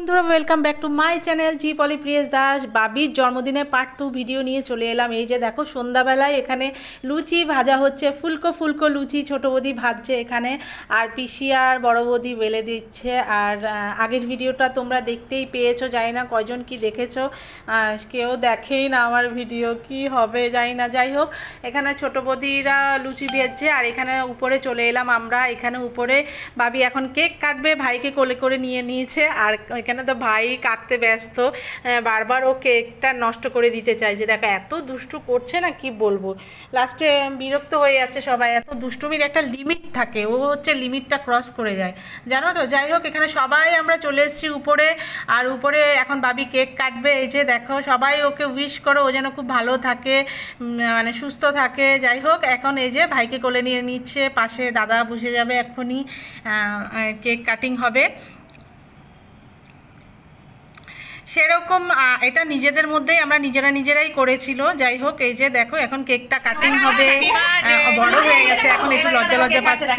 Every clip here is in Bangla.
বন্ধুরা welcome back to my channel জি পলি প্রিয়স দাস বাবির জন্মদিনে পার্ট টু ভিডিও নিয়ে চলে এলাম এই যে দেখো সন্ধ্যাবেলায় এখানে লুচি ভাজা হচ্ছে ফুলকো ফুলকো লুচি ছোটো বৌদি ভাজছে এখানে আর পিসি আর বড় বৌদি বেলে দিচ্ছে আর আগের ভিডিওটা তোমরা দেখতেই পেয়েছো জানি না কজন কি দেখেছো কেউ দেখেই না আমার ভিডিও কি হবে জানি না যাই হোক এখানে ছোটো বৌদিরা লুচি ভেজছে আর এখানে উপরে চলে এলাম আমরা এখানে উপরে বাবি এখন কেক কাটবে ভাইকে কোলে করে নিয়ে নিয়েছে আর এখানে তো ভাই কাটতে ব্যস্ত বারবার ও কেকটা নষ্ট করে দিতে যে দেখো এত দুষ্টু করছে না কি বলবো লাস্টে বিরক্ত হয়ে যাচ্ছে সবাই এত দুষ্টুমির একটা লিমিট থাকে ও হচ্ছে লিমিটটা ক্রস করে যায় জানো তো যাই হোক এখানে সবাই আমরা চলে এসেছি উপরে আর উপরে এখন বাবি কেক কাটবে এই যে দেখো সবাই ওকে উইশ করো ও যেন খুব ভালো থাকে মানে সুস্থ থাকে যাই হোক এখন এই যে ভাইকে কোলে নিয়ে নিচ্ছে পাশে দাদা বসে যাবে এক্ষুনি কেক কাটিং হবে সেরকম এটা নিজেদের মধ্যেই আমরা নিজেরা নিজেরাই করেছিল যাই হোক এই যে দেখো এখন কেকটা কাটিং হবে বড় হয়ে গেছে এখন একটু লজ্জা লজ্জা পাচ্ছে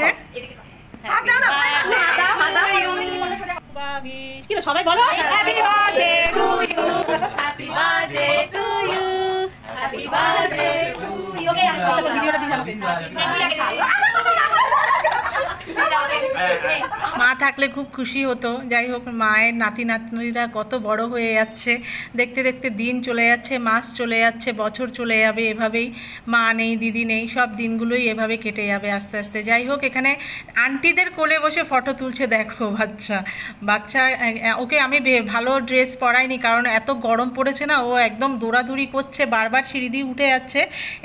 সবাই বলো ভিডিওটা দিয়ে মা থাকলে খুব খুশি হতো যাই হোক মায়ের নাতি নাতনিরা কত বড় হয়ে যাচ্ছে দেখতে দেখতে দিন চলে যাচ্ছে মাস চলে যাচ্ছে বছর চলে যাবে এভাবেই মা নেই দিদি নেই সব দিনগুলোই এভাবে কেটে যাবে আস্তে আস্তে যাই হোক এখানে আন্টিদের কোলে বসে ফটো তুলছে দেখো বাচ্চা বাচ্চা ওকে আমি ভালো ড্রেস পরাইনি কারণ এত গরম পড়েছে না ও একদম দৌড়াদৌড়ি করছে বারবার সিঁড়ি দিয়ে উঠে যাচ্ছে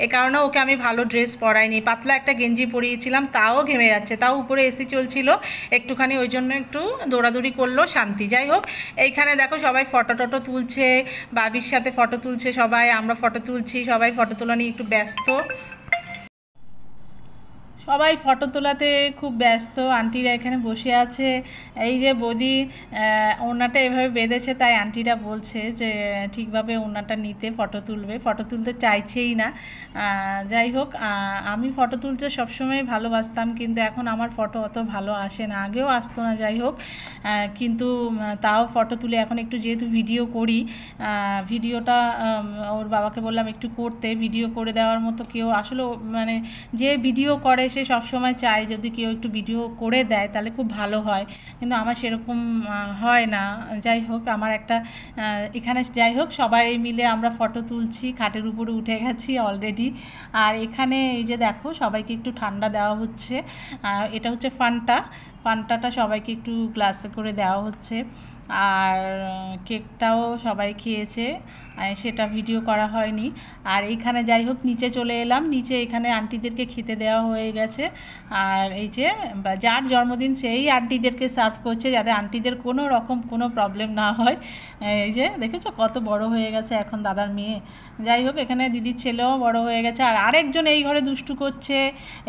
এ কারণে ওকে আমি ভালো ড্রেস পরাইনি পাতলা একটা গেঞ্জি পরিয়েছিলাম তাও ঘেমে যাচ্ছে তাও উপরে এসি চলছিল ছিল একটুখানি ওই জন্য একটু দৌড়াদৌড়ি করলো শান্তি যাই হোক এইখানে দেখো সবাই ফটো টটো তুলছে বাবির সাথে ফটো তুলছে সবাই আমরা ফটো তুলছি সবাই ফটো তোলা নিয়ে একটু ব্যস্ত সবাই ফটো তোলাতে খুব ব্যস্ত আন্টিরা এখানে বসে আছে এই যে বৌদি ওনাটা এভাবে বেঁধেছে তাই আন্টিরা বলছে যে ঠিকভাবে ওনাটা নিতে ফটো তুলবে ফটো তুলতে চাইছেই না যাই হোক আমি ফটো তুলতে সবসময় ভালোবাসতাম কিন্তু এখন আমার ফটো অত ভালো আসে না আগেও আসতো না যাই হোক কিন্তু তাও ফটো তুলে এখন একটু যেহেতু ভিডিও করি ভিডিওটা ওর বাবাকে বললাম একটু করতে ভিডিও করে দেওয়ার মতো কেউ আসলে মানে যে ভিডিও করে সে সবসময় চায় যদি কেউ একটু ভিডিও করে দেয় তাহলে খুব ভালো হয় কিন্তু আমার সেরকম হয় না যাই হোক আমার একটা এখানে যাই হোক সবাই মিলে আমরা ফটো তুলছি খাটের উপরে উঠে গেছি অলরেডি আর এখানে এই যে দেখো সবাইকে একটু ঠান্ডা দেওয়া হচ্ছে এটা হচ্ছে ফানটা পান্তাটা সবাইকে একটু গ্লাসে করে দেওয়া হচ্ছে আর কেকটাও সবাই খেয়েছে সেটা ভিডিও করা হয়নি আর এইখানে যাই হোক নিচে চলে এলাম নিচে এখানে আন্টিদেরকে খেতে দেওয়া হয়ে গেছে আর এই যে যার জন্মদিন সেই আন্টিদেরকে সার্ভ করছে যাতে আন্টিদের কোনো রকম কোনো প্রবলেম না হয় এই যে দেখেছো কত বড় হয়ে গেছে এখন দাদার মেয়ে যাই হোক এখানে দিদির ছেলেও বড় হয়ে গেছে আর আরেকজন এই ঘরে দুষ্টু করছে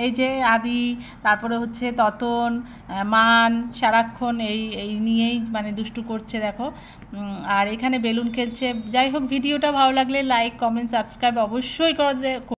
এই যে আদি তারপরে হচ্ছে ততন মান সারাক্ষণ এই এই নিয়েই মানে দুষ্টু করছে দেখো আর এখানে বেলুন খেলছে যাই হোক ভিডিওটা ভালো লাগলে লাইক কমেন্ট সাবস্ক্রাইব অবশ্যই করে